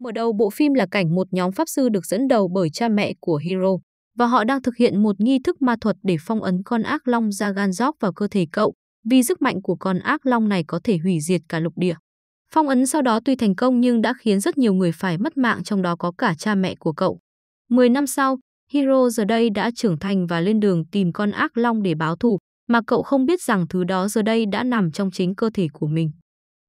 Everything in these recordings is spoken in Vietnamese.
Mở đầu bộ phim là cảnh một nhóm pháp sư được dẫn đầu bởi cha mẹ của Hero và họ đang thực hiện một nghi thức ma thuật để phong ấn con ác long Zaganjok vào cơ thể cậu, vì sức mạnh của con ác long này có thể hủy diệt cả lục địa. Phong ấn sau đó tuy thành công nhưng đã khiến rất nhiều người phải mất mạng trong đó có cả cha mẹ của cậu. 10 năm sau, Hero giờ đây đã trưởng thành và lên đường tìm con ác long để báo thù, mà cậu không biết rằng thứ đó giờ đây đã nằm trong chính cơ thể của mình.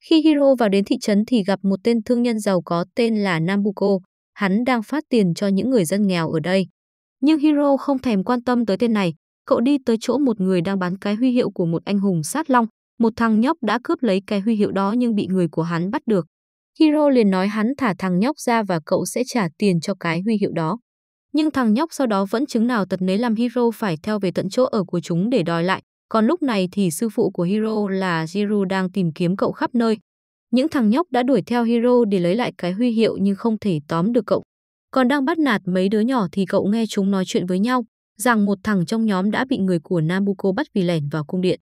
Khi Hiro vào đến thị trấn thì gặp một tên thương nhân giàu có tên là Nambuko. Hắn đang phát tiền cho những người dân nghèo ở đây. Nhưng Hiro không thèm quan tâm tới tên này. Cậu đi tới chỗ một người đang bán cái huy hiệu của một anh hùng sát long. Một thằng nhóc đã cướp lấy cái huy hiệu đó nhưng bị người của hắn bắt được. Hiro liền nói hắn thả thằng nhóc ra và cậu sẽ trả tiền cho cái huy hiệu đó. Nhưng thằng nhóc sau đó vẫn chứng nào tật nấy làm Hiro phải theo về tận chỗ ở của chúng để đòi lại. Còn lúc này thì sư phụ của Hiro là Jiru đang tìm kiếm cậu khắp nơi. Những thằng nhóc đã đuổi theo Hiro để lấy lại cái huy hiệu nhưng không thể tóm được cậu. Còn đang bắt nạt mấy đứa nhỏ thì cậu nghe chúng nói chuyện với nhau, rằng một thằng trong nhóm đã bị người của Nabuko bắt vì lẻn vào cung điện.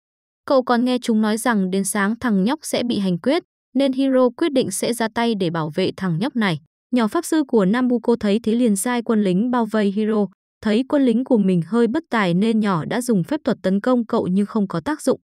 Cậu còn nghe chúng nói rằng đến sáng thằng nhóc sẽ bị hành quyết, nên Hiro quyết định sẽ ra tay để bảo vệ thằng nhóc này. Nhỏ pháp sư của Nabuko thấy thế liền sai quân lính bao vây Hiro, thấy quân lính của mình hơi bất tài nên nhỏ đã dùng phép thuật tấn công cậu nhưng không có tác dụng.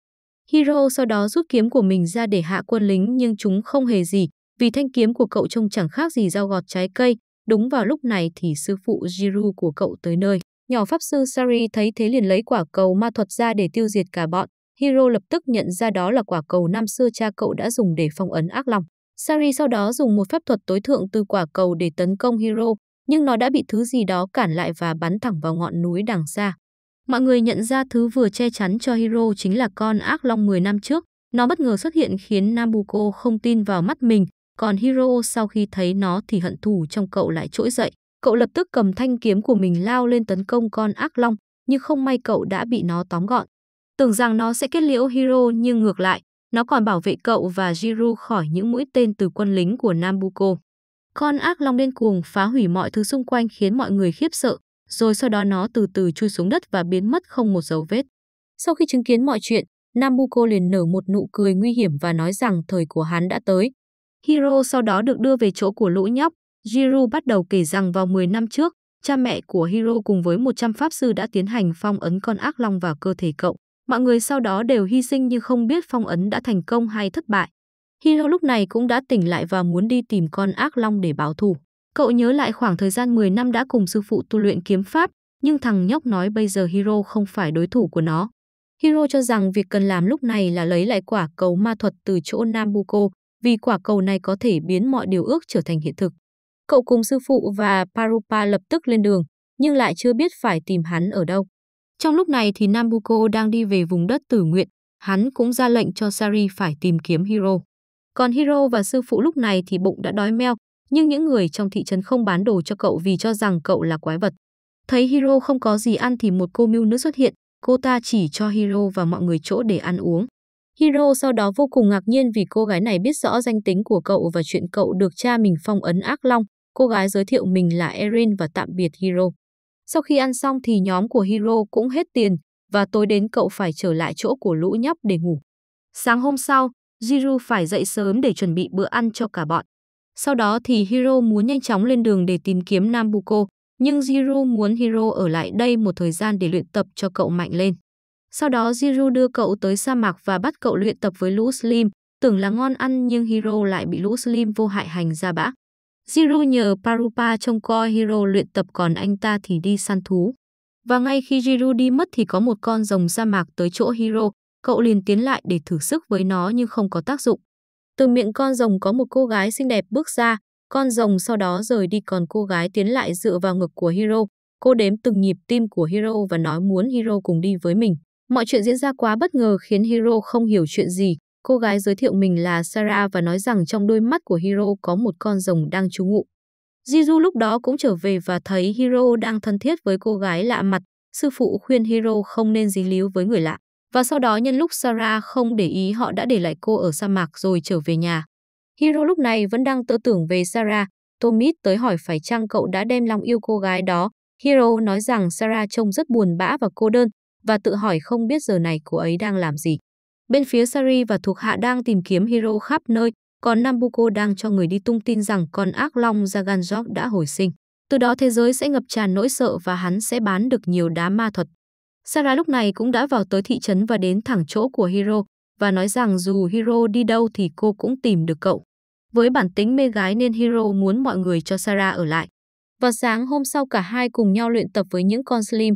Hiro sau đó rút kiếm của mình ra để hạ quân lính nhưng chúng không hề gì, vì thanh kiếm của cậu trông chẳng khác gì dao gọt trái cây. Đúng vào lúc này thì sư phụ Jiru của cậu tới nơi. Nhỏ pháp sư Sari thấy thế liền lấy quả cầu ma thuật ra để tiêu diệt cả bọn. Hiro lập tức nhận ra đó là quả cầu năm xưa cha cậu đã dùng để phong ấn ác lòng. Sari sau đó dùng một phép thuật tối thượng từ quả cầu để tấn công Hiro, nhưng nó đã bị thứ gì đó cản lại và bắn thẳng vào ngọn núi đằng xa. Mọi người nhận ra thứ vừa che chắn cho Hiro chính là con ác long 10 năm trước. Nó bất ngờ xuất hiện khiến Nabuko không tin vào mắt mình, còn Hiro sau khi thấy nó thì hận thù trong cậu lại trỗi dậy. Cậu lập tức cầm thanh kiếm của mình lao lên tấn công con ác long, nhưng không may cậu đã bị nó tóm gọn. Tưởng rằng nó sẽ kết liễu Hiro nhưng ngược lại, nó còn bảo vệ cậu và Jiru khỏi những mũi tên từ quân lính của Nabuko. Con ác long điên cuồng phá hủy mọi thứ xung quanh khiến mọi người khiếp sợ, rồi sau đó nó từ từ chui xuống đất và biến mất không một dấu vết. Sau khi chứng kiến mọi chuyện, Nabucco liền nở một nụ cười nguy hiểm và nói rằng thời của hắn đã tới. Hiro sau đó được đưa về chỗ của lũ nhóc. Jiru bắt đầu kể rằng vào 10 năm trước, cha mẹ của Hiro cùng với 100 pháp sư đã tiến hành phong ấn con ác long vào cơ thể cậu. Mọi người sau đó đều hy sinh nhưng không biết phong ấn đã thành công hay thất bại. Hiro lúc này cũng đã tỉnh lại và muốn đi tìm con ác long để báo thù. Cậu nhớ lại khoảng thời gian 10 năm đã cùng sư phụ tu luyện kiếm pháp, nhưng thằng nhóc nói bây giờ Hiro không phải đối thủ của nó. Hiro cho rằng việc cần làm lúc này là lấy lại quả cầu ma thuật từ chỗ Nambuko, vì quả cầu này có thể biến mọi điều ước trở thành hiện thực. Cậu cùng sư phụ và Parupa lập tức lên đường, nhưng lại chưa biết phải tìm hắn ở đâu. Trong lúc này thì Nambuko đang đi về vùng đất tử nguyện, hắn cũng ra lệnh cho Sari phải tìm kiếm Hiro. Còn Hiro và sư phụ lúc này thì bụng đã đói meo, nhưng những người trong thị trấn không bán đồ cho cậu vì cho rằng cậu là quái vật. Thấy Hiro không có gì ăn thì một cô mưu nữ xuất hiện, cô ta chỉ cho Hiro và mọi người chỗ để ăn uống. Hiro sau đó vô cùng ngạc nhiên vì cô gái này biết rõ danh tính của cậu và chuyện cậu được cha mình phong ấn ác long. Cô gái giới thiệu mình là Erin và tạm biệt Hiro. Sau khi ăn xong thì nhóm của Hiro cũng hết tiền và tối đến cậu phải trở lại chỗ của lũ nhóc để ngủ. Sáng hôm sau, Jiru phải dậy sớm để chuẩn bị bữa ăn cho cả bọn. Sau đó thì Hiro muốn nhanh chóng lên đường để tìm kiếm Nambuko, nhưng Jiru muốn Hiro ở lại đây một thời gian để luyện tập cho cậu mạnh lên. Sau đó Jiru đưa cậu tới sa mạc và bắt cậu luyện tập với lũ Slim, tưởng là ngon ăn nhưng Hiro lại bị lũ Slim vô hại hành ra bã. Jiru nhờ Parupa trông coi Hiro luyện tập còn anh ta thì đi săn thú. Và ngay khi Jiru đi mất thì có một con rồng sa mạc tới chỗ Hiro, cậu liền tiến lại để thử sức với nó nhưng không có tác dụng. Từ miệng con rồng có một cô gái xinh đẹp bước ra, con rồng sau đó rời đi còn cô gái tiến lại dựa vào ngực của Hiro. Cô đếm từng nhịp tim của Hiro và nói muốn Hiro cùng đi với mình. Mọi chuyện diễn ra quá bất ngờ khiến Hiro không hiểu chuyện gì. Cô gái giới thiệu mình là Sarah và nói rằng trong đôi mắt của Hiro có một con rồng đang trú ngụ. Jiju lúc đó cũng trở về và thấy Hiro đang thân thiết với cô gái lạ mặt. Sư phụ khuyên Hiro không nên dính líu với người lạ và sau đó nhân lúc Sarah không để ý họ đã để lại cô ở sa mạc rồi trở về nhà. Hiro lúc này vẫn đang tự tưởng về Sarah, Tomit tới hỏi phải chăng cậu đã đem lòng yêu cô gái đó. Hiro nói rằng Sarah trông rất buồn bã và cô đơn và tự hỏi không biết giờ này cô ấy đang làm gì. Bên phía Sari và thuộc hạ đang tìm kiếm Hiro khắp nơi, còn Nambuko đang cho người đi tung tin rằng con ác long Zaganjok đã hồi sinh. Từ đó thế giới sẽ ngập tràn nỗi sợ và hắn sẽ bán được nhiều đá ma thuật. Sarah lúc này cũng đã vào tới thị trấn và đến thẳng chỗ của Hiro và nói rằng dù Hiro đi đâu thì cô cũng tìm được cậu. Với bản tính mê gái nên Hiro muốn mọi người cho Sarah ở lại. Vào sáng hôm sau cả hai cùng nhau luyện tập với những con slim.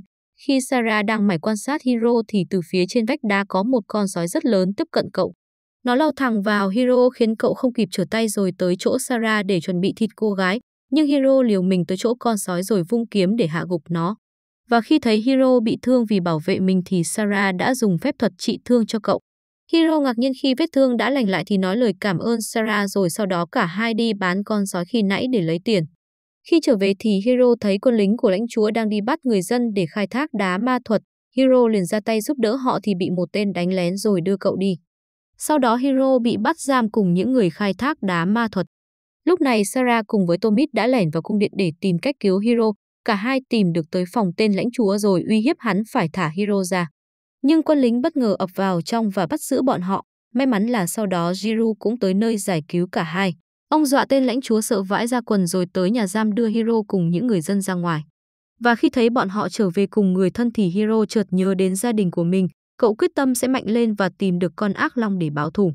Khi Sarah đang mải quan sát Hiro thì từ phía trên vách đá có một con sói rất lớn tiếp cận cậu. Nó lao thẳng vào Hiro khiến cậu không kịp trở tay rồi tới chỗ Sarah để chuẩn bị thịt cô gái. Nhưng Hiro liều mình tới chỗ con sói rồi vung kiếm để hạ gục nó. Và khi thấy Hiro bị thương vì bảo vệ mình thì Sarah đã dùng phép thuật trị thương cho cậu. Hiro ngạc nhiên khi vết thương đã lành lại thì nói lời cảm ơn Sarah rồi sau đó cả hai đi bán con sói khi nãy để lấy tiền. Khi trở về thì Hiro thấy quân lính của lãnh chúa đang đi bắt người dân để khai thác đá ma thuật. Hiro liền ra tay giúp đỡ họ thì bị một tên đánh lén rồi đưa cậu đi. Sau đó Hiro bị bắt giam cùng những người khai thác đá ma thuật. Lúc này Sarah cùng với Tomit đã lẻn vào cung điện để tìm cách cứu Hiro cả hai tìm được tới phòng tên lãnh chúa rồi uy hiếp hắn phải thả Hiro ra. Nhưng quân lính bất ngờ ập vào trong và bắt giữ bọn họ. May mắn là sau đó Jiru cũng tới nơi giải cứu cả hai. Ông dọa tên lãnh chúa sợ vãi ra quần rồi tới nhà giam đưa Hiro cùng những người dân ra ngoài. Và khi thấy bọn họ trở về cùng người thân thì Hiro chợt nhớ đến gia đình của mình, cậu quyết tâm sẽ mạnh lên và tìm được con ác long để báo thù.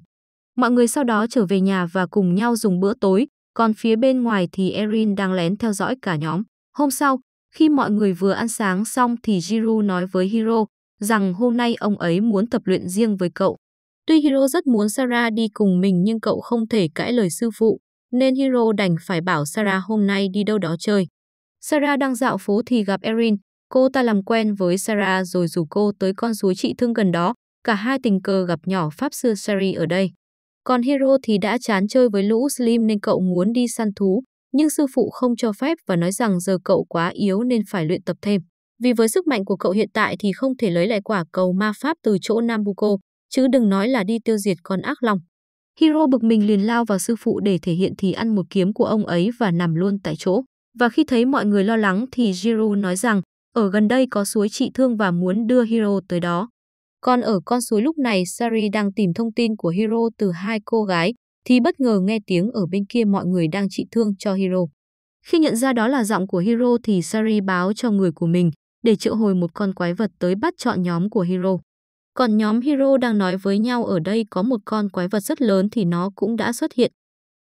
Mọi người sau đó trở về nhà và cùng nhau dùng bữa tối, còn phía bên ngoài thì Erin đang lén theo dõi cả nhóm. Hôm sau, khi mọi người vừa ăn sáng xong thì Jiro nói với Hiro rằng hôm nay ông ấy muốn tập luyện riêng với cậu. Tuy Hiro rất muốn Sara đi cùng mình nhưng cậu không thể cãi lời sư phụ, nên Hiro đành phải bảo Sara hôm nay đi đâu đó chơi. Sara đang dạo phố thì gặp Erin, cô ta làm quen với Sara rồi rủ cô tới con suối trị thương gần đó, cả hai tình cờ gặp nhỏ pháp sư Sari ở đây. Còn Hiro thì đã chán chơi với lũ Slim nên cậu muốn đi săn thú, nhưng sư phụ không cho phép và nói rằng giờ cậu quá yếu nên phải luyện tập thêm. Vì với sức mạnh của cậu hiện tại thì không thể lấy lại quả cầu ma pháp từ chỗ Nambuko, chứ đừng nói là đi tiêu diệt con ác long. Hiro bực mình liền lao vào sư phụ để thể hiện thì ăn một kiếm của ông ấy và nằm luôn tại chỗ. Và khi thấy mọi người lo lắng thì Jiro nói rằng ở gần đây có suối trị thương và muốn đưa Hiro tới đó. Còn ở con suối lúc này Sari đang tìm thông tin của Hiro từ hai cô gái, thì bất ngờ nghe tiếng ở bên kia mọi người đang trị thương cho Hiro. Khi nhận ra đó là giọng của Hiro thì Sari báo cho người của mình để triệu hồi một con quái vật tới bắt chọn nhóm của Hiro. Còn nhóm Hiro đang nói với nhau ở đây có một con quái vật rất lớn thì nó cũng đã xuất hiện.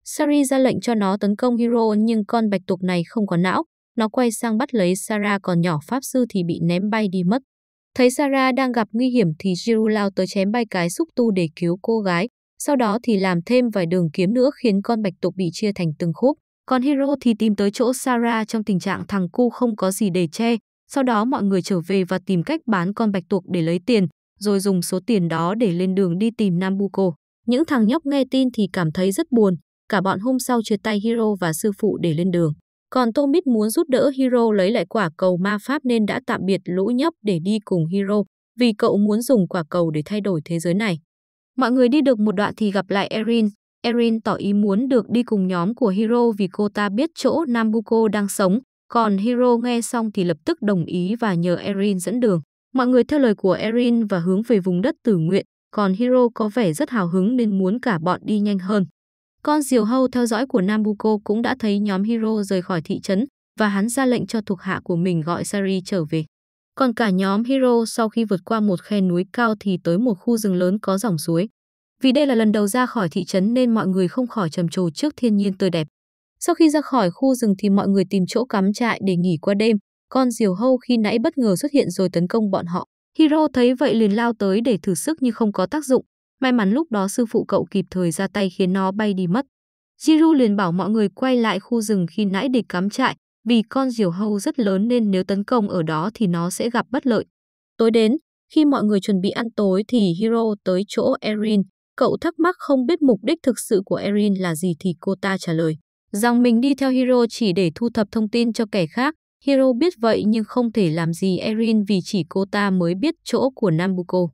Sari ra lệnh cho nó tấn công Hiro nhưng con bạch tuộc này không có não. Nó quay sang bắt lấy Sara còn nhỏ pháp sư thì bị ném bay đi mất. Thấy Sara đang gặp nguy hiểm thì Jiru lao tới chém bay cái xúc tu để cứu cô gái. Sau đó thì làm thêm vài đường kiếm nữa khiến con bạch tuộc bị chia thành từng khúc. Còn Hero thì tìm tới chỗ Sarah trong tình trạng thằng cu không có gì để che. Sau đó mọi người trở về và tìm cách bán con bạch tuộc để lấy tiền, rồi dùng số tiền đó để lên đường đi tìm Nambuko. Những thằng nhóc nghe tin thì cảm thấy rất buồn. Cả bọn hôm sau chia tay Hero và sư phụ để lên đường. Còn Tomit muốn giúp đỡ Hero lấy lại quả cầu ma pháp nên đã tạm biệt lũ nhóc để đi cùng Hero, vì cậu muốn dùng quả cầu để thay đổi thế giới này. Mọi người đi được một đoạn thì gặp lại Erin. Erin tỏ ý muốn được đi cùng nhóm của Hiro vì cô ta biết chỗ Nambuko đang sống, còn Hiro nghe xong thì lập tức đồng ý và nhờ Erin dẫn đường. Mọi người theo lời của Erin và hướng về vùng đất tử nguyện, còn Hiro có vẻ rất hào hứng nên muốn cả bọn đi nhanh hơn. Con diều hâu theo dõi của Nambuko cũng đã thấy nhóm Hiro rời khỏi thị trấn và hắn ra lệnh cho thuộc hạ của mình gọi Sari trở về. Còn cả nhóm Hero sau khi vượt qua một khe núi cao thì tới một khu rừng lớn có dòng suối. Vì đây là lần đầu ra khỏi thị trấn nên mọi người không khỏi trầm trồ trước thiên nhiên tươi đẹp. Sau khi ra khỏi khu rừng thì mọi người tìm chỗ cắm trại để nghỉ qua đêm. Con diều hâu khi nãy bất ngờ xuất hiện rồi tấn công bọn họ. Hero thấy vậy liền lao tới để thử sức nhưng không có tác dụng. May mắn lúc đó sư phụ cậu kịp thời ra tay khiến nó bay đi mất. Jiru liền bảo mọi người quay lại khu rừng khi nãy để cắm trại, vì con diều hâu rất lớn nên nếu tấn công ở đó thì nó sẽ gặp bất lợi. Tối đến, khi mọi người chuẩn bị ăn tối thì Hiro tới chỗ Erin. Cậu thắc mắc không biết mục đích thực sự của Erin là gì thì cô ta trả lời. Rằng mình đi theo Hiro chỉ để thu thập thông tin cho kẻ khác. Hiro biết vậy nhưng không thể làm gì Erin vì chỉ cô ta mới biết chỗ của Nambuko.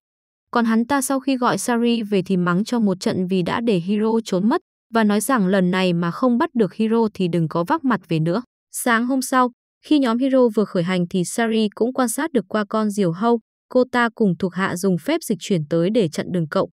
Còn hắn ta sau khi gọi Sari về thì mắng cho một trận vì đã để Hiro trốn mất và nói rằng lần này mà không bắt được Hiro thì đừng có vác mặt về nữa. Sáng hôm sau, khi nhóm Hero vừa khởi hành thì Sari cũng quan sát được qua con diều hâu, cô ta cùng thuộc hạ dùng phép dịch chuyển tới để chặn đường cậu.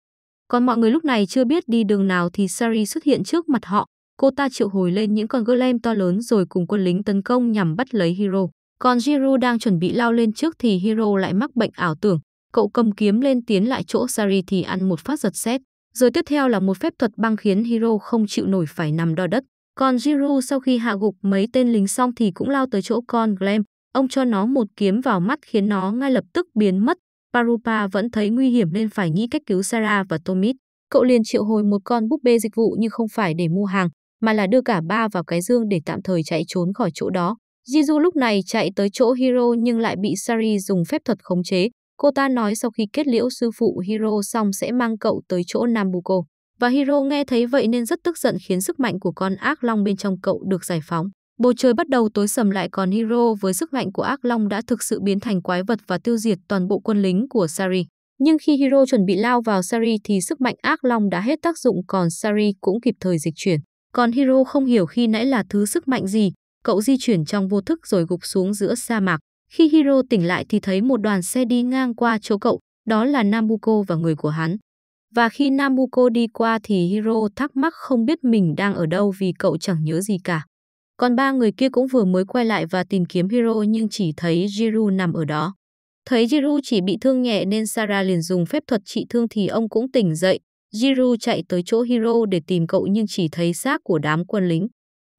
Còn mọi người lúc này chưa biết đi đường nào thì Sari xuất hiện trước mặt họ, cô ta triệu hồi lên những con golem to lớn rồi cùng quân lính tấn công nhằm bắt lấy Hero. Còn Jiro đang chuẩn bị lao lên trước thì Hero lại mắc bệnh ảo tưởng, cậu cầm kiếm lên tiến lại chỗ Sari thì ăn một phát giật sét. Rồi tiếp theo là một phép thuật băng khiến Hero không chịu nổi phải nằm đo đất. Còn Giroud sau khi hạ gục mấy tên lính xong thì cũng lao tới chỗ con Glem. Ông cho nó một kiếm vào mắt khiến nó ngay lập tức biến mất. Parupa vẫn thấy nguy hiểm nên phải nghĩ cách cứu Sarah và Tomit. Cậu liền triệu hồi một con búp bê dịch vụ nhưng không phải để mua hàng, mà là đưa cả ba vào cái dương để tạm thời chạy trốn khỏi chỗ đó. Jizu lúc này chạy tới chỗ Hiro nhưng lại bị Sari dùng phép thuật khống chế. Cô ta nói sau khi kết liễu sư phụ Hiro xong sẽ mang cậu tới chỗ Nambuko. Và Hiro nghe thấy vậy nên rất tức giận khiến sức mạnh của con ác long bên trong cậu được giải phóng. Bầu trời bắt đầu tối sầm lại còn Hiro với sức mạnh của ác long đã thực sự biến thành quái vật và tiêu diệt toàn bộ quân lính của Sari. Nhưng khi Hiro chuẩn bị lao vào Sari thì sức mạnh ác long đã hết tác dụng còn Sari cũng kịp thời dịch chuyển. Còn Hiro không hiểu khi nãy là thứ sức mạnh gì, cậu di chuyển trong vô thức rồi gục xuống giữa sa mạc. Khi Hiro tỉnh lại thì thấy một đoàn xe đi ngang qua chỗ cậu, đó là Nabuko và người của hắn. Và khi Namuko đi qua thì Hiro thắc mắc không biết mình đang ở đâu vì cậu chẳng nhớ gì cả. Còn ba người kia cũng vừa mới quay lại và tìm kiếm Hiro nhưng chỉ thấy Jiru nằm ở đó. Thấy Jiru chỉ bị thương nhẹ nên Sara liền dùng phép thuật trị thương thì ông cũng tỉnh dậy. Jiru chạy tới chỗ Hiro để tìm cậu nhưng chỉ thấy xác của đám quân lính.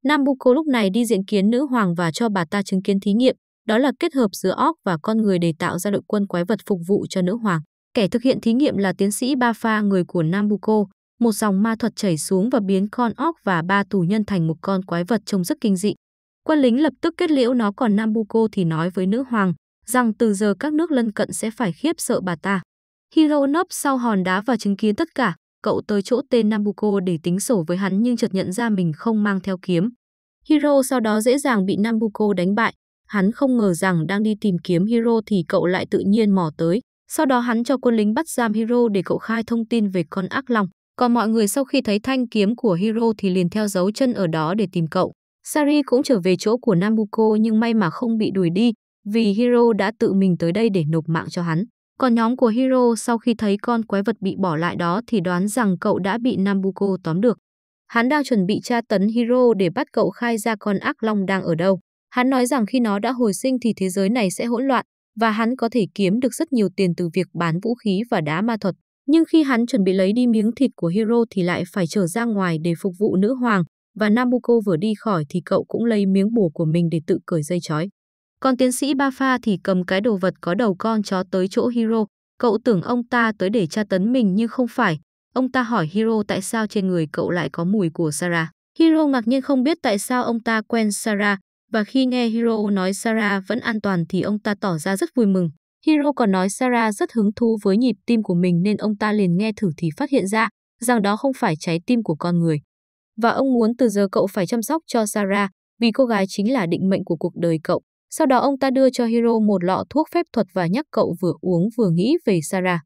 Nabucco lúc này đi diện kiến nữ hoàng và cho bà ta chứng kiến thí nghiệm, đó là kết hợp giữa óc và con người để tạo ra đội quân quái vật phục vụ cho nữ hoàng. Kẻ thực hiện thí nghiệm là tiến sĩ Ba Pha người của Nabucco, một dòng ma thuật chảy xuống và biến con óc và ba tù nhân thành một con quái vật trông rất kinh dị. Quân lính lập tức kết liễu nó còn Nabucco thì nói với nữ hoàng rằng từ giờ các nước lân cận sẽ phải khiếp sợ bà ta. Hiro nấp sau hòn đá và chứng kiến tất cả, cậu tới chỗ tên Nabucco để tính sổ với hắn nhưng chợt nhận ra mình không mang theo kiếm. Hiro sau đó dễ dàng bị Nabucco đánh bại, hắn không ngờ rằng đang đi tìm kiếm Hiro thì cậu lại tự nhiên mò tới. Sau đó hắn cho quân lính bắt giam Hiro để cậu khai thông tin về con ác long. Còn mọi người sau khi thấy thanh kiếm của Hiro thì liền theo dấu chân ở đó để tìm cậu. Sari cũng trở về chỗ của Nabuko nhưng may mà không bị đuổi đi vì Hiro đã tự mình tới đây để nộp mạng cho hắn. Còn nhóm của Hiro sau khi thấy con quái vật bị bỏ lại đó thì đoán rằng cậu đã bị Nabuko tóm được. Hắn đang chuẩn bị tra tấn Hiro để bắt cậu khai ra con ác long đang ở đâu. Hắn nói rằng khi nó đã hồi sinh thì thế giới này sẽ hỗn loạn, và hắn có thể kiếm được rất nhiều tiền từ việc bán vũ khí và đá ma thuật. Nhưng khi hắn chuẩn bị lấy đi miếng thịt của Hero thì lại phải trở ra ngoài để phục vụ nữ hoàng, và Nabucco vừa đi khỏi thì cậu cũng lấy miếng bùa của mình để tự cởi dây chói. Còn tiến sĩ Ba Pha thì cầm cái đồ vật có đầu con chó tới chỗ Hero. Cậu tưởng ông ta tới để tra tấn mình nhưng không phải. Ông ta hỏi Hero tại sao trên người cậu lại có mùi của Sarah. Hero ngạc nhiên không biết tại sao ông ta quen Sarah, và khi nghe Hiro nói Sarah vẫn an toàn thì ông ta tỏ ra rất vui mừng. Hiro còn nói Sarah rất hứng thú với nhịp tim của mình nên ông ta liền nghe thử thì phát hiện ra rằng đó không phải trái tim của con người. Và ông muốn từ giờ cậu phải chăm sóc cho Sarah vì cô gái chính là định mệnh của cuộc đời cậu. Sau đó ông ta đưa cho Hiro một lọ thuốc phép thuật và nhắc cậu vừa uống vừa nghĩ về Sarah.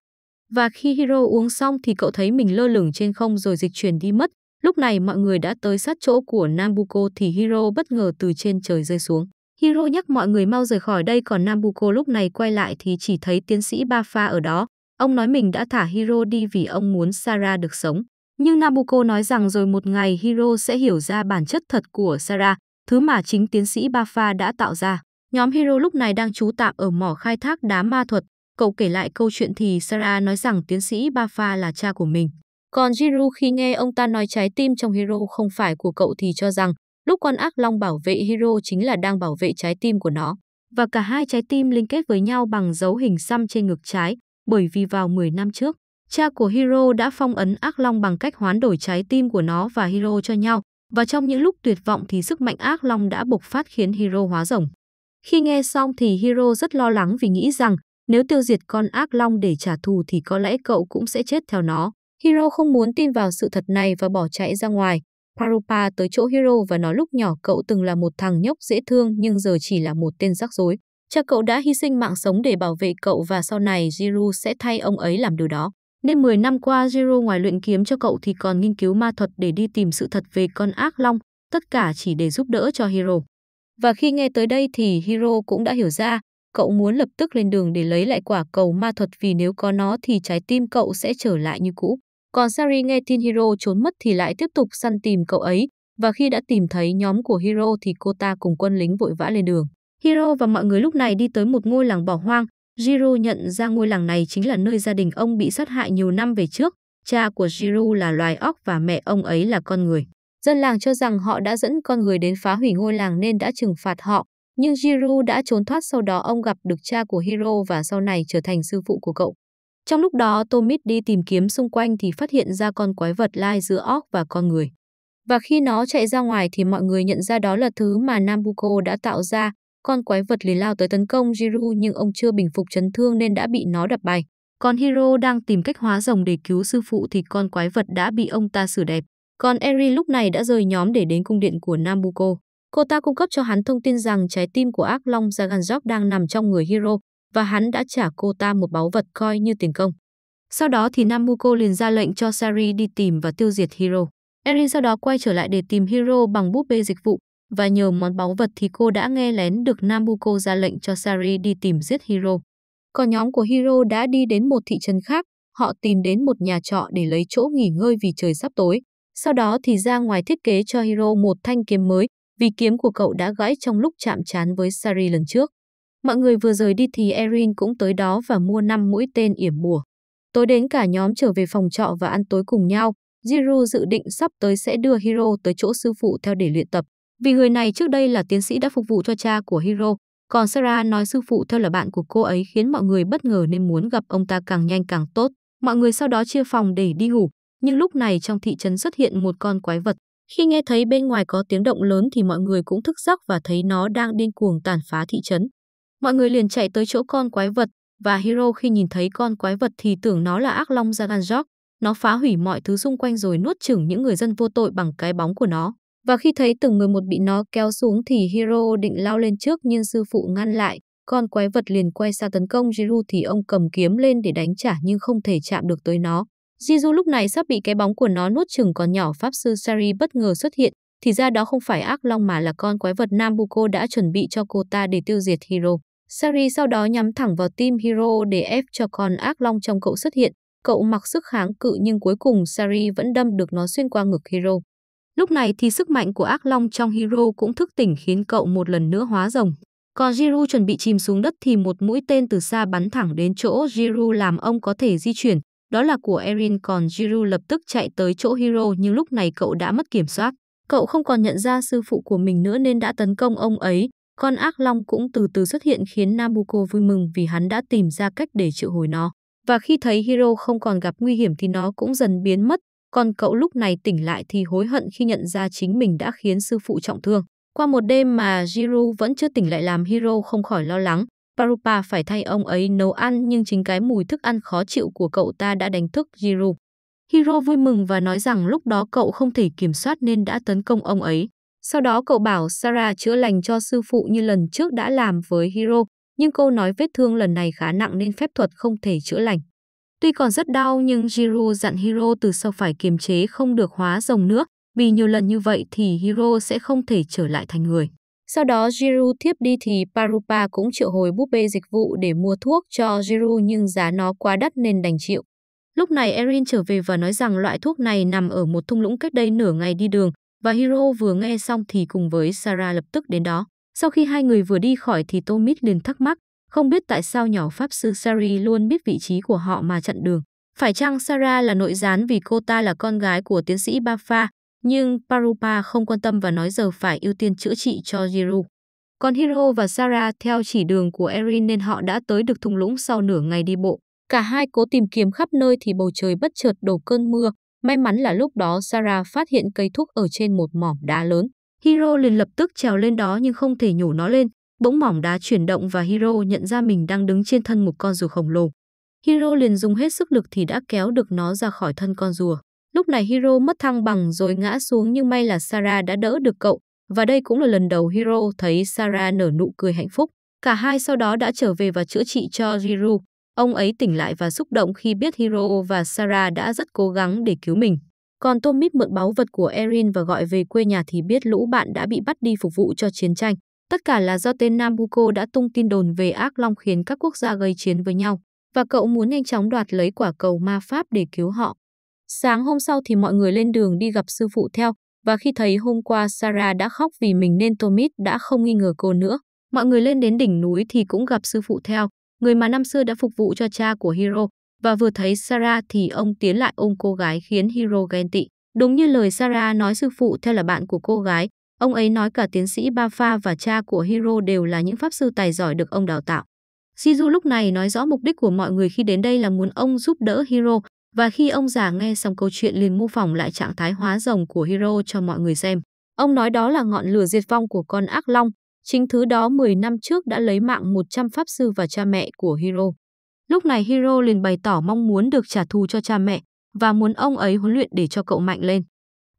Và khi Hiro uống xong thì cậu thấy mình lơ lửng trên không rồi dịch chuyển đi mất, Lúc này mọi người đã tới sát chỗ của Nabucco thì Hiro bất ngờ từ trên trời rơi xuống. Hiro nhắc mọi người mau rời khỏi đây còn Nabucco lúc này quay lại thì chỉ thấy tiến sĩ Ba Pha ở đó. Ông nói mình đã thả Hiro đi vì ông muốn Sara được sống. Nhưng Nabucco nói rằng rồi một ngày Hiro sẽ hiểu ra bản chất thật của Sara, thứ mà chính tiến sĩ Ba đã tạo ra. Nhóm Hiro lúc này đang trú tạm ở mỏ khai thác đá ma thuật. Cậu kể lại câu chuyện thì Sara nói rằng tiến sĩ Ba là cha của mình. Còn Giroud khi nghe ông ta nói trái tim trong Hero không phải của cậu thì cho rằng lúc con ác long bảo vệ Hero chính là đang bảo vệ trái tim của nó. Và cả hai trái tim liên kết với nhau bằng dấu hình xăm trên ngực trái, bởi vì vào 10 năm trước, cha của Hero đã phong ấn ác long bằng cách hoán đổi trái tim của nó và Hero cho nhau, và trong những lúc tuyệt vọng thì sức mạnh ác long đã bộc phát khiến Hero hóa rồng. Khi nghe xong thì Hero rất lo lắng vì nghĩ rằng nếu tiêu diệt con ác long để trả thù thì có lẽ cậu cũng sẽ chết theo nó. Hiro không muốn tin vào sự thật này và bỏ chạy ra ngoài. Parupa tới chỗ Hiro và nói lúc nhỏ cậu từng là một thằng nhóc dễ thương nhưng giờ chỉ là một tên rắc rối. Cha cậu đã hy sinh mạng sống để bảo vệ cậu và sau này Jiru sẽ thay ông ấy làm điều đó. Nên 10 năm qua Jiru ngoài luyện kiếm cho cậu thì còn nghiên cứu ma thuật để đi tìm sự thật về con ác long, tất cả chỉ để giúp đỡ cho Hiro. Và khi nghe tới đây thì Hiro cũng đã hiểu ra, cậu muốn lập tức lên đường để lấy lại quả cầu ma thuật vì nếu có nó thì trái tim cậu sẽ trở lại như cũ. Còn Sari nghe tin Hiro trốn mất thì lại tiếp tục săn tìm cậu ấy, và khi đã tìm thấy nhóm của Hiro thì cô ta cùng quân lính vội vã lên đường. Hiro và mọi người lúc này đi tới một ngôi làng bỏ hoang. Jiro nhận ra ngôi làng này chính là nơi gia đình ông bị sát hại nhiều năm về trước. Cha của Jiro là loài óc và mẹ ông ấy là con người. Dân làng cho rằng họ đã dẫn con người đến phá hủy ngôi làng nên đã trừng phạt họ. Nhưng Jiro đã trốn thoát sau đó ông gặp được cha của Hiro và sau này trở thành sư phụ của cậu. Trong lúc đó Tomit đi tìm kiếm xung quanh thì phát hiện ra con quái vật lai giữa óc và con người. Và khi nó chạy ra ngoài thì mọi người nhận ra đó là thứ mà Nabucco đã tạo ra. Con quái vật liền lao tới tấn công Jiru nhưng ông chưa bình phục chấn thương nên đã bị nó đập bay. Còn Hiro đang tìm cách hóa rồng để cứu sư phụ thì con quái vật đã bị ông ta xử đẹp. Còn Eri lúc này đã rời nhóm để đến cung điện của Nabucco. Cô ta cung cấp cho hắn thông tin rằng trái tim của ác long Zaganjok đang nằm trong người Hiro và hắn đã trả cô ta một báu vật coi như tiền công. Sau đó thì Namuko liền ra lệnh cho Sari đi tìm và tiêu diệt Hiro. Erin sau đó quay trở lại để tìm Hiro bằng búp bê dịch vụ và nhờ món báu vật thì cô đã nghe lén được Namuko ra lệnh cho Sari đi tìm giết Hiro. Còn nhóm của Hiro đã đi đến một thị trấn khác, họ tìm đến một nhà trọ để lấy chỗ nghỉ ngơi vì trời sắp tối. Sau đó thì ra ngoài thiết kế cho Hiro một thanh kiếm mới vì kiếm của cậu đã gãy trong lúc chạm trán với Sari lần trước. Mọi người vừa rời đi thì Erin cũng tới đó và mua 5 mũi tên yểm bùa. Tối đến cả nhóm trở về phòng trọ và ăn tối cùng nhau, Jiro dự định sắp tới sẽ đưa Hiro tới chỗ sư phụ theo để luyện tập. Vì người này trước đây là tiến sĩ đã phục vụ cho cha của Hiro, còn Sarah nói sư phụ theo là bạn của cô ấy khiến mọi người bất ngờ nên muốn gặp ông ta càng nhanh càng tốt. Mọi người sau đó chia phòng để đi ngủ, nhưng lúc này trong thị trấn xuất hiện một con quái vật. Khi nghe thấy bên ngoài có tiếng động lớn thì mọi người cũng thức giấc và thấy nó đang điên cuồng tàn phá thị trấn. Mọi người liền chạy tới chỗ con quái vật và Hiro khi nhìn thấy con quái vật thì tưởng nó là ác long Zaganjok. Nó phá hủy mọi thứ xung quanh rồi nuốt chửng những người dân vô tội bằng cái bóng của nó. Và khi thấy từng người một bị nó kéo xuống thì Hiro định lao lên trước nhưng sư phụ ngăn lại. Con quái vật liền quay sang tấn công Jiru thì ông cầm kiếm lên để đánh trả nhưng không thể chạm được tới nó. Jiru lúc này sắp bị cái bóng của nó nuốt chửng còn nhỏ pháp sư Sari bất ngờ xuất hiện. Thì ra đó không phải ác long mà là con quái vật Nambuko đã chuẩn bị cho cô ta để tiêu diệt Hiro. Sari sau đó nhắm thẳng vào tim Hero để ép cho con ác long trong cậu xuất hiện. Cậu mặc sức kháng cự nhưng cuối cùng Sari vẫn đâm được nó xuyên qua ngực Hero. Lúc này thì sức mạnh của ác long trong Hero cũng thức tỉnh khiến cậu một lần nữa hóa rồng. Còn Jiru chuẩn bị chìm xuống đất thì một mũi tên từ xa bắn thẳng đến chỗ Jiru làm ông có thể di chuyển. Đó là của Erin còn Jiru lập tức chạy tới chỗ Hero nhưng lúc này cậu đã mất kiểm soát. Cậu không còn nhận ra sư phụ của mình nữa nên đã tấn công ông ấy. Con ác long cũng từ từ xuất hiện khiến Nabucco vui mừng vì hắn đã tìm ra cách để triệu hồi nó. Và khi thấy Hiro không còn gặp nguy hiểm thì nó cũng dần biến mất, còn cậu lúc này tỉnh lại thì hối hận khi nhận ra chính mình đã khiến sư phụ trọng thương. Qua một đêm mà Jiru vẫn chưa tỉnh lại làm Hiro không khỏi lo lắng. Parupa phải thay ông ấy nấu ăn nhưng chính cái mùi thức ăn khó chịu của cậu ta đã đánh thức Jiru. Hiro vui mừng và nói rằng lúc đó cậu không thể kiểm soát nên đã tấn công ông ấy. Sau đó cậu bảo Sarah chữa lành cho sư phụ như lần trước đã làm với Hiro, nhưng cô nói vết thương lần này khá nặng nên phép thuật không thể chữa lành. Tuy còn rất đau nhưng Jiro dặn Hiro từ sau phải kiềm chế không được hóa rồng nữa, vì nhiều lần như vậy thì Hiro sẽ không thể trở lại thành người. Sau đó Jiru thiếp đi thì Parupa cũng triệu hồi búp bê dịch vụ để mua thuốc cho Jiru nhưng giá nó quá đắt nên đành chịu. Lúc này Erin trở về và nói rằng loại thuốc này nằm ở một thung lũng cách đây nửa ngày đi đường, và Hiro vừa nghe xong thì cùng với Sarah lập tức đến đó. Sau khi hai người vừa đi khỏi thì Tomit liền thắc mắc, không biết tại sao nhỏ pháp sư Sari luôn biết vị trí của họ mà chặn đường. Phải chăng Sarah là nội gián vì cô ta là con gái của tiến sĩ Bafa, nhưng Parupa không quan tâm và nói giờ phải ưu tiên chữa trị cho Jiru. Còn Hiro và Sarah theo chỉ đường của Erin nên họ đã tới được thung lũng sau nửa ngày đi bộ. Cả hai cố tìm kiếm khắp nơi thì bầu trời bất chợt đổ cơn mưa, May mắn là lúc đó Sarah phát hiện cây thuốc ở trên một mỏm đá lớn. Hiro liền lập tức trèo lên đó nhưng không thể nhổ nó lên. Bỗng mỏm đá chuyển động và Hiro nhận ra mình đang đứng trên thân một con rùa khổng lồ. Hiro liền dùng hết sức lực thì đã kéo được nó ra khỏi thân con rùa. Lúc này Hiro mất thăng bằng rồi ngã xuống nhưng may là Sarah đã đỡ được cậu. Và đây cũng là lần đầu Hiro thấy Sarah nở nụ cười hạnh phúc. Cả hai sau đó đã trở về và chữa trị cho Jiru. Ông ấy tỉnh lại và xúc động khi biết Hiro và Sara đã rất cố gắng để cứu mình. Còn Tommy mượn báu vật của Erin và gọi về quê nhà thì biết lũ bạn đã bị bắt đi phục vụ cho chiến tranh. Tất cả là do tên Nabucco đã tung tin đồn về ác long khiến các quốc gia gây chiến với nhau, và cậu muốn nhanh chóng đoạt lấy quả cầu ma pháp để cứu họ. Sáng hôm sau thì mọi người lên đường đi gặp sư phụ theo, và khi thấy hôm qua Sarah đã khóc vì mình nên Tomit đã không nghi ngờ cô nữa. Mọi người lên đến đỉnh núi thì cũng gặp sư phụ theo, người mà năm xưa đã phục vụ cho cha của Hiro, và vừa thấy Sarah thì ông tiến lại ôm cô gái khiến Hiro ghen tị. Đúng như lời Sarah nói sư phụ theo là bạn của cô gái, ông ấy nói cả tiến sĩ Ba và cha của Hiro đều là những pháp sư tài giỏi được ông đào tạo. Shizu lúc này nói rõ mục đích của mọi người khi đến đây là muốn ông giúp đỡ Hiro, và khi ông già nghe xong câu chuyện liền mô phỏng lại trạng thái hóa rồng của Hiro cho mọi người xem. Ông nói đó là ngọn lửa diệt vong của con ác long, Chính thứ đó 10 năm trước đã lấy mạng 100 pháp sư và cha mẹ của Hiro. Lúc này Hiro liền bày tỏ mong muốn được trả thù cho cha mẹ và muốn ông ấy huấn luyện để cho cậu mạnh lên.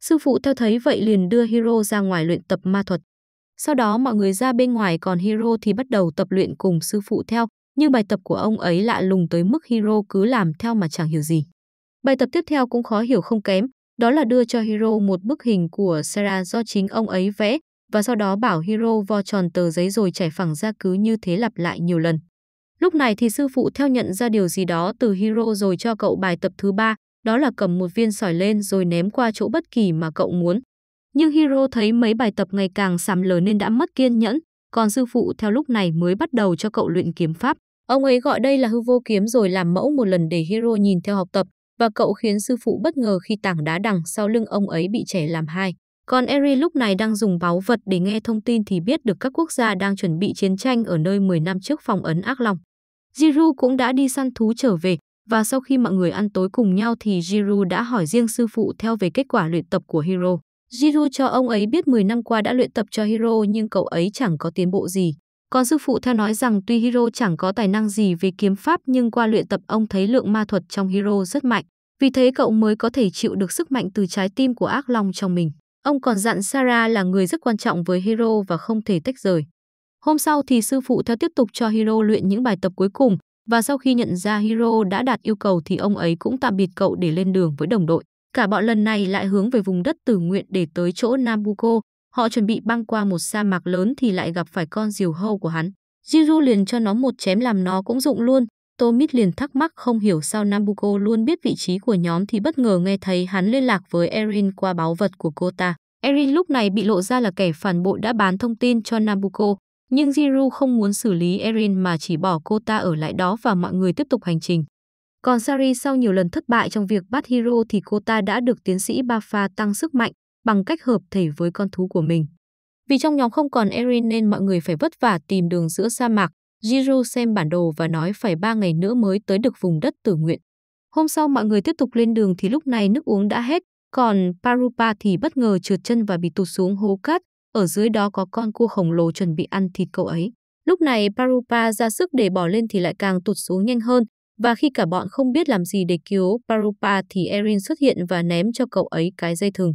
Sư phụ theo thấy vậy liền đưa Hiro ra ngoài luyện tập ma thuật. Sau đó mọi người ra bên ngoài còn Hiro thì bắt đầu tập luyện cùng sư phụ theo, nhưng bài tập của ông ấy lạ lùng tới mức Hiro cứ làm theo mà chẳng hiểu gì. Bài tập tiếp theo cũng khó hiểu không kém, đó là đưa cho Hiro một bức hình của sera do chính ông ấy vẽ, và sau đó bảo Hiro vo tròn tờ giấy rồi chảy phẳng ra cứ như thế lặp lại nhiều lần. Lúc này thì sư phụ theo nhận ra điều gì đó từ Hiro rồi cho cậu bài tập thứ ba, đó là cầm một viên sỏi lên rồi ném qua chỗ bất kỳ mà cậu muốn. Nhưng Hiro thấy mấy bài tập ngày càng sám lớn nên đã mất kiên nhẫn, còn sư phụ theo lúc này mới bắt đầu cho cậu luyện kiếm pháp. Ông ấy gọi đây là hư vô kiếm rồi làm mẫu một lần để Hiro nhìn theo học tập, và cậu khiến sư phụ bất ngờ khi tảng đá đằng sau lưng ông ấy bị trẻ làm hai. Còn Eri lúc này đang dùng báu vật để nghe thông tin thì biết được các quốc gia đang chuẩn bị chiến tranh ở nơi 10 năm trước phòng ấn ác long. Jiru cũng đã đi săn thú trở về và sau khi mọi người ăn tối cùng nhau thì Jiru đã hỏi riêng sư phụ theo về kết quả luyện tập của Hiro. Jiru cho ông ấy biết 10 năm qua đã luyện tập cho Hiro nhưng cậu ấy chẳng có tiến bộ gì. Còn sư phụ theo nói rằng tuy Hiro chẳng có tài năng gì về kiếm pháp nhưng qua luyện tập ông thấy lượng ma thuật trong Hiro rất mạnh. Vì thế cậu mới có thể chịu được sức mạnh từ trái tim của ác long trong mình. Ông còn dặn Sarah là người rất quan trọng với Hero và không thể tách rời. Hôm sau thì sư phụ theo tiếp tục cho Hero luyện những bài tập cuối cùng và sau khi nhận ra Hero đã đạt yêu cầu thì ông ấy cũng tạm biệt cậu để lên đường với đồng đội. Cả bọn lần này lại hướng về vùng đất tử nguyện để tới chỗ Nabuko. Họ chuẩn bị băng qua một sa mạc lớn thì lại gặp phải con diều hâu của hắn. Jiru liền cho nó một chém làm nó cũng rụng luôn. Tomit liền thắc mắc không hiểu sao Nabucco luôn biết vị trí của nhóm thì bất ngờ nghe thấy hắn liên lạc với Erin qua báo vật của cô ta. Erin lúc này bị lộ ra là kẻ phản bội đã bán thông tin cho Nabucco, nhưng Jiru không muốn xử lý Erin mà chỉ bỏ cô ta ở lại đó và mọi người tiếp tục hành trình. Còn Sari sau nhiều lần thất bại trong việc bắt Hiro thì cô ta đã được tiến sĩ Bafa tăng sức mạnh bằng cách hợp thể với con thú của mình. Vì trong nhóm không còn Erin nên mọi người phải vất vả tìm đường giữa sa mạc, Giro xem bản đồ và nói phải 3 ngày nữa mới tới được vùng đất tử nguyện. Hôm sau mọi người tiếp tục lên đường thì lúc này nước uống đã hết, còn Parupa thì bất ngờ trượt chân và bị tụt xuống hố cát, ở dưới đó có con cua khổng lồ chuẩn bị ăn thịt cậu ấy. Lúc này Parupa ra sức để bỏ lên thì lại càng tụt xuống nhanh hơn, và khi cả bọn không biết làm gì để cứu Parupa thì Erin xuất hiện và ném cho cậu ấy cái dây thừng.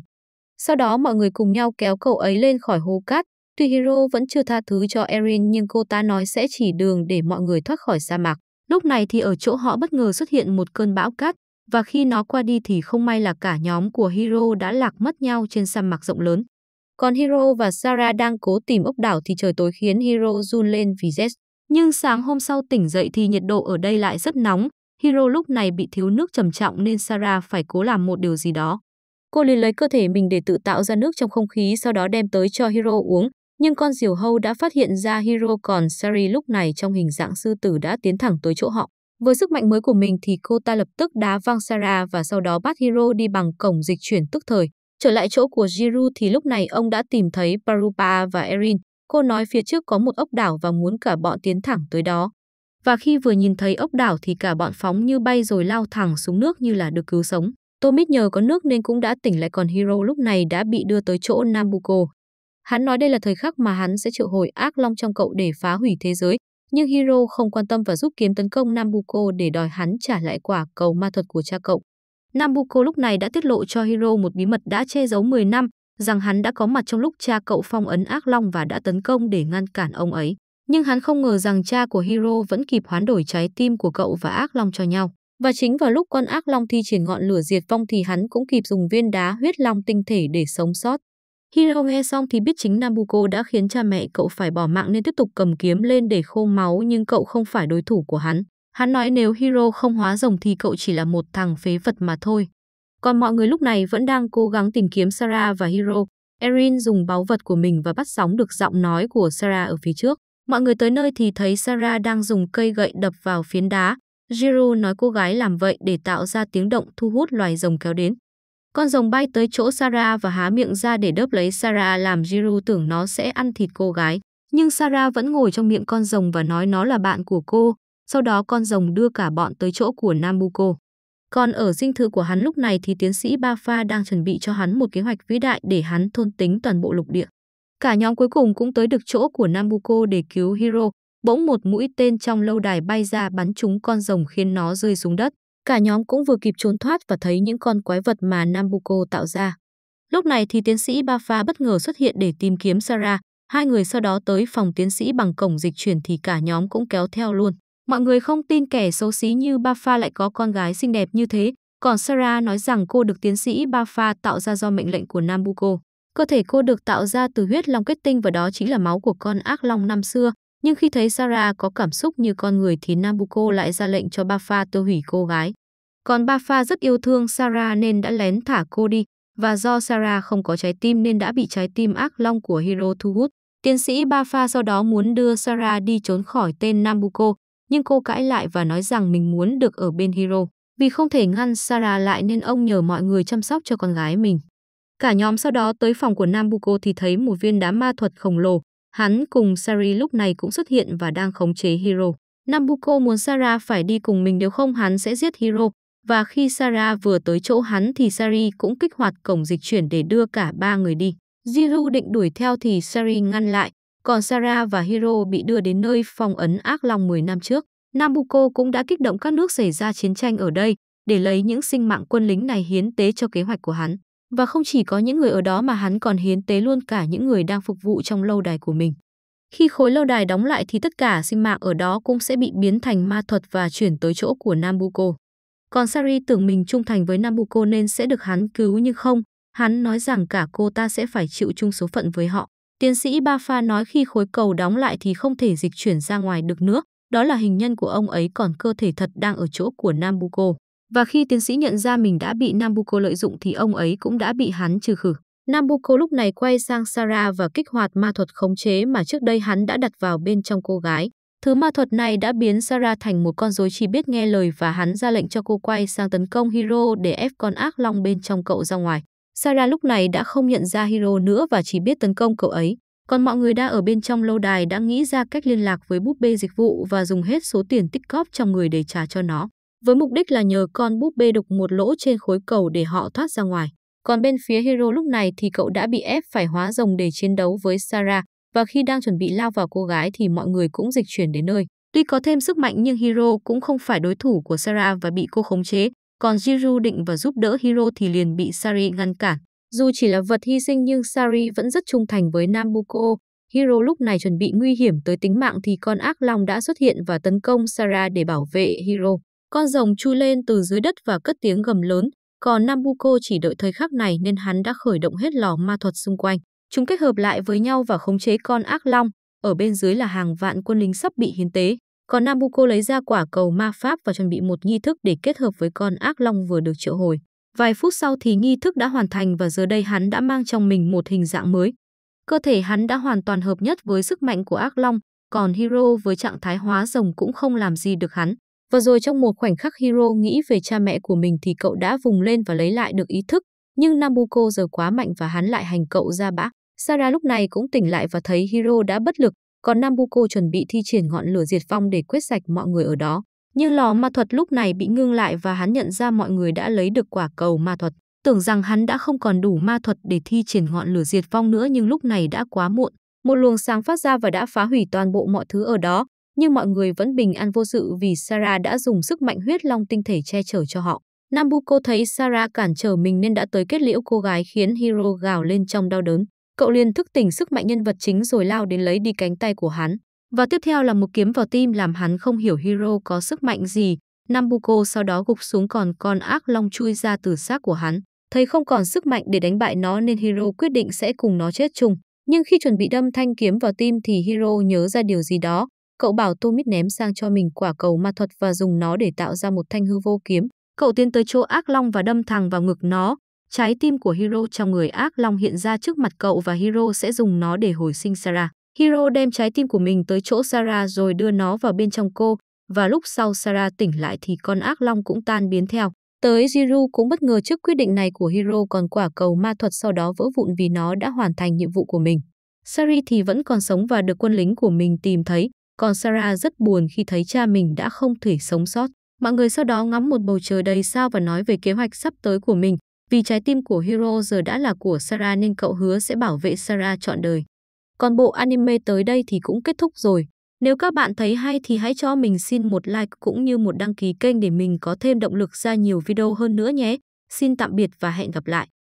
Sau đó mọi người cùng nhau kéo cậu ấy lên khỏi hố cát, Tuy Hiro vẫn chưa tha thứ cho Erin nhưng cô ta nói sẽ chỉ đường để mọi người thoát khỏi sa mạc. Lúc này thì ở chỗ họ bất ngờ xuất hiện một cơn bão cát và khi nó qua đi thì không may là cả nhóm của Hiro đã lạc mất nhau trên sa mạc rộng lớn. Còn Hiro và Sara đang cố tìm ốc đảo thì trời tối khiến Hiro run lên vì rét. Nhưng sáng hôm sau tỉnh dậy thì nhiệt độ ở đây lại rất nóng. Hiro lúc này bị thiếu nước trầm trọng nên Sara phải cố làm một điều gì đó. Cô liền lấy cơ thể mình để tự tạo ra nước trong không khí sau đó đem tới cho Hiro uống nhưng con diều hâu đã phát hiện ra Hiro còn Sari lúc này trong hình dạng sư tử đã tiến thẳng tới chỗ họ. Với sức mạnh mới của mình thì cô ta lập tức đá văng Sara và sau đó bắt Hiro đi bằng cổng dịch chuyển tức thời. Trở lại chỗ của Jiru thì lúc này ông đã tìm thấy Parupa và Erin. Cô nói phía trước có một ốc đảo và muốn cả bọn tiến thẳng tới đó. Và khi vừa nhìn thấy ốc đảo thì cả bọn phóng như bay rồi lao thẳng xuống nước như là được cứu sống. Tomit nhờ có nước nên cũng đã tỉnh lại còn Hiro lúc này đã bị đưa tới chỗ Nabuko. Hắn nói đây là thời khắc mà hắn sẽ triệu hồi ác long trong cậu để phá hủy thế giới, nhưng Hiro không quan tâm và giúp kiếm tấn công Nambuko để đòi hắn trả lại quả cầu ma thuật của cha cậu. Nambuko lúc này đã tiết lộ cho Hiro một bí mật đã che giấu 10 năm, rằng hắn đã có mặt trong lúc cha cậu phong ấn ác long và đã tấn công để ngăn cản ông ấy. Nhưng hắn không ngờ rằng cha của Hiro vẫn kịp hoán đổi trái tim của cậu và ác long cho nhau. Và chính vào lúc con ác long thi triển ngọn lửa diệt vong thì hắn cũng kịp dùng viên đá huyết long tinh thể để sống sót. Hiro nghe xong thì biết chính Nabuko đã khiến cha mẹ cậu phải bỏ mạng nên tiếp tục cầm kiếm lên để khô máu nhưng cậu không phải đối thủ của hắn. Hắn nói nếu Hiro không hóa rồng thì cậu chỉ là một thằng phế vật mà thôi. Còn mọi người lúc này vẫn đang cố gắng tìm kiếm Sara và Hiro. Erin dùng báu vật của mình và bắt sóng được giọng nói của Sara ở phía trước. Mọi người tới nơi thì thấy Sara đang dùng cây gậy đập vào phiến đá. Jiro nói cô gái làm vậy để tạo ra tiếng động thu hút loài rồng kéo đến. Con rồng bay tới chỗ Sarah và há miệng ra để đớp lấy Sarah làm Jiru tưởng nó sẽ ăn thịt cô gái. Nhưng Sarah vẫn ngồi trong miệng con rồng và nói nó là bạn của cô. Sau đó con rồng đưa cả bọn tới chỗ của Nabucco. Còn ở dinh thự của hắn lúc này thì tiến sĩ Ba đang chuẩn bị cho hắn một kế hoạch vĩ đại để hắn thôn tính toàn bộ lục địa. Cả nhóm cuối cùng cũng tới được chỗ của Nabucco để cứu Hiro. Bỗng một mũi tên trong lâu đài bay ra bắn trúng con rồng khiến nó rơi xuống đất. Cả nhóm cũng vừa kịp trốn thoát và thấy những con quái vật mà Nambuko tạo ra. Lúc này thì tiến sĩ Ba Pha bất ngờ xuất hiện để tìm kiếm Sarah. Hai người sau đó tới phòng tiến sĩ bằng cổng dịch chuyển thì cả nhóm cũng kéo theo luôn. Mọi người không tin kẻ xấu xí như Ba Pha lại có con gái xinh đẹp như thế. Còn Sarah nói rằng cô được tiến sĩ Ba Pha tạo ra do mệnh lệnh của Nambuko. Cơ thể cô được tạo ra từ huyết long kết tinh và đó chính là máu của con ác long năm xưa. Nhưng khi thấy Sarah có cảm xúc như con người thì Nabucco lại ra lệnh cho Bafa tiêu hủy cô gái. Còn Bafa rất yêu thương Sarah nên đã lén thả cô đi, và do Sarah không có trái tim nên đã bị trái tim ác long của Hiro thu hút. Tiến sĩ Bafa sau đó muốn đưa Sarah đi trốn khỏi tên Nabucco, nhưng cô cãi lại và nói rằng mình muốn được ở bên Hiro. Vì không thể ngăn Sarah lại nên ông nhờ mọi người chăm sóc cho con gái mình. Cả nhóm sau đó tới phòng của Nabucco thì thấy một viên đá ma thuật khổng lồ, Hắn cùng Sari lúc này cũng xuất hiện và đang khống chế Hiro. Nabuko muốn Sara phải đi cùng mình nếu không hắn sẽ giết Hiro. Và khi Sara vừa tới chỗ hắn thì Sari cũng kích hoạt cổng dịch chuyển để đưa cả ba người đi. Jiru định đuổi theo thì Sari ngăn lại, còn Sara và Hiro bị đưa đến nơi phong ấn ác long 10 năm trước. Nabuko cũng đã kích động các nước xảy ra chiến tranh ở đây để lấy những sinh mạng quân lính này hiến tế cho kế hoạch của hắn. Và không chỉ có những người ở đó mà hắn còn hiến tế luôn cả những người đang phục vụ trong lâu đài của mình. Khi khối lâu đài đóng lại thì tất cả sinh mạng ở đó cũng sẽ bị biến thành ma thuật và chuyển tới chỗ của Nabucco. Còn Sari tưởng mình trung thành với Nabucco nên sẽ được hắn cứu nhưng không, hắn nói rằng cả cô ta sẽ phải chịu chung số phận với họ. Tiến sĩ Ba Pha nói khi khối cầu đóng lại thì không thể dịch chuyển ra ngoài được nữa, đó là hình nhân của ông ấy còn cơ thể thật đang ở chỗ của Nabucco. Và khi tiến sĩ nhận ra mình đã bị Nambucco lợi dụng thì ông ấy cũng đã bị hắn trừ khử. Nambucco lúc này quay sang Sara và kích hoạt ma thuật khống chế mà trước đây hắn đã đặt vào bên trong cô gái. Thứ ma thuật này đã biến Sara thành một con rối chỉ biết nghe lời và hắn ra lệnh cho cô quay sang tấn công Hiro để ép con ác long bên trong cậu ra ngoài. Sara lúc này đã không nhận ra Hiro nữa và chỉ biết tấn công cậu ấy. Còn mọi người đã ở bên trong lâu đài đã nghĩ ra cách liên lạc với búp bê dịch vụ và dùng hết số tiền tích góp trong người để trả cho nó với mục đích là nhờ con búp bê đục một lỗ trên khối cầu để họ thoát ra ngoài. Còn bên phía Hero lúc này thì cậu đã bị ép phải hóa rồng để chiến đấu với Sarah và khi đang chuẩn bị lao vào cô gái thì mọi người cũng dịch chuyển đến nơi. Tuy có thêm sức mạnh nhưng Hero cũng không phải đối thủ của Sarah và bị cô khống chế, còn Jiru định và giúp đỡ Hero thì liền bị Sari ngăn cản. Dù chỉ là vật hy sinh nhưng Sari vẫn rất trung thành với Nabuko. Hero lúc này chuẩn bị nguy hiểm tới tính mạng thì con ác long đã xuất hiện và tấn công Sarah để bảo vệ Hero. Con rồng chui lên từ dưới đất và cất tiếng gầm lớn, còn Nabucco chỉ đợi thời khắc này nên hắn đã khởi động hết lò ma thuật xung quanh. Chúng kết hợp lại với nhau và khống chế con ác long, ở bên dưới là hàng vạn quân lính sắp bị hiến tế. Còn Nabucco lấy ra quả cầu ma pháp và chuẩn bị một nghi thức để kết hợp với con ác long vừa được triệu hồi. Vài phút sau thì nghi thức đã hoàn thành và giờ đây hắn đã mang trong mình một hình dạng mới. Cơ thể hắn đã hoàn toàn hợp nhất với sức mạnh của ác long, còn Hero với trạng thái hóa rồng cũng không làm gì được hắn. Và rồi trong một khoảnh khắc Hiro nghĩ về cha mẹ của mình thì cậu đã vùng lên và lấy lại được ý thức, nhưng Nabuko giờ quá mạnh và hắn lại hành cậu ra bã. Sara lúc này cũng tỉnh lại và thấy Hiro đã bất lực, còn Nabuko chuẩn bị thi triển ngọn lửa diệt vong để quét sạch mọi người ở đó. nhưng lò ma thuật lúc này bị ngưng lại và hắn nhận ra mọi người đã lấy được quả cầu ma thuật. Tưởng rằng hắn đã không còn đủ ma thuật để thi triển ngọn lửa diệt vong nữa nhưng lúc này đã quá muộn. Một luồng sáng phát ra và đã phá hủy toàn bộ mọi thứ ở đó, nhưng mọi người vẫn bình an vô sự vì Sarah đã dùng sức mạnh huyết long tinh thể che chở cho họ. Nabuko thấy Sarah cản trở mình nên đã tới kết liễu cô gái khiến Hiro gào lên trong đau đớn. Cậu liền thức tỉnh sức mạnh nhân vật chính rồi lao đến lấy đi cánh tay của hắn. Và tiếp theo là một kiếm vào tim làm hắn không hiểu Hiro có sức mạnh gì. Nabuko sau đó gục xuống còn con ác long chui ra từ xác của hắn. Thấy không còn sức mạnh để đánh bại nó nên Hiro quyết định sẽ cùng nó chết chung. Nhưng khi chuẩn bị đâm thanh kiếm vào tim thì Hiro nhớ ra điều gì đó. Cậu bảo Tô Mít ném sang cho mình quả cầu ma thuật và dùng nó để tạo ra một thanh hư vô kiếm. Cậu tiến tới chỗ ác long và đâm thẳng vào ngực nó. Trái tim của Hiro trong người ác long hiện ra trước mặt cậu và Hiro sẽ dùng nó để hồi sinh Sarah. Hiro đem trái tim của mình tới chỗ Sarah rồi đưa nó vào bên trong cô, và lúc sau Sarah tỉnh lại thì con ác long cũng tan biến theo. Tới Jiru cũng bất ngờ trước quyết định này của Hiro còn quả cầu ma thuật sau đó vỡ vụn vì nó đã hoàn thành nhiệm vụ của mình. Sari thì vẫn còn sống và được quân lính của mình tìm thấy, còn Sarah rất buồn khi thấy cha mình đã không thể sống sót. Mọi người sau đó ngắm một bầu trời đầy sao và nói về kế hoạch sắp tới của mình. Vì trái tim của Hiro giờ đã là của Sarah nên cậu hứa sẽ bảo vệ Sarah trọn đời. Còn bộ anime tới đây thì cũng kết thúc rồi. Nếu các bạn thấy hay thì hãy cho mình xin một like cũng như một đăng ký kênh để mình có thêm động lực ra nhiều video hơn nữa nhé. Xin tạm biệt và hẹn gặp lại.